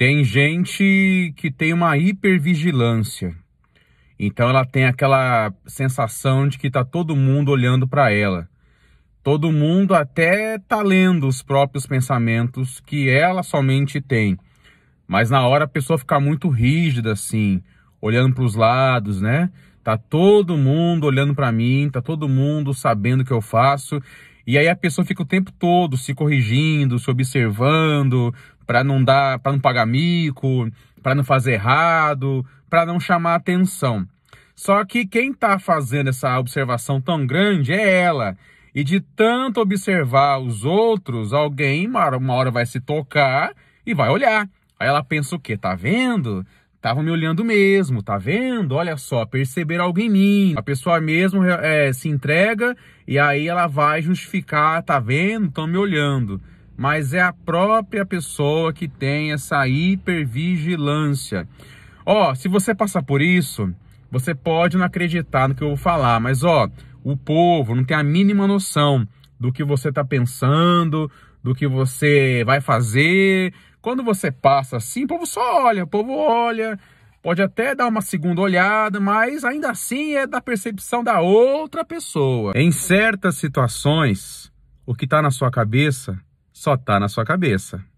Tem gente que tem uma hipervigilância. Então ela tem aquela sensação de que tá todo mundo olhando para ela. Todo mundo até tá lendo os próprios pensamentos que ela somente tem. Mas na hora a pessoa fica muito rígida assim, olhando para os lados, né? Tá todo mundo olhando para mim, tá todo mundo sabendo o que eu faço e aí a pessoa fica o tempo todo se corrigindo, se observando, para não dar, para não pagar mico, para não fazer errado, para não chamar atenção. Só que quem está fazendo essa observação tão grande é ela. E de tanto observar os outros, alguém uma hora vai se tocar e vai olhar. Aí ela pensa o quê? Tá vendo? Estavam me olhando mesmo, tá vendo? Olha só, perceber algo em mim. A pessoa mesmo é, se entrega e aí ela vai justificar, tá vendo? Estão me olhando. Mas é a própria pessoa que tem essa hipervigilância. Ó, se você passar por isso, você pode não acreditar no que eu vou falar, mas ó, o povo não tem a mínima noção do que você está pensando, do que você vai fazer. Quando você passa assim, o povo só olha, o povo olha, pode até dar uma segunda olhada, mas ainda assim é da percepção da outra pessoa. Em certas situações, o que está na sua cabeça só está na sua cabeça.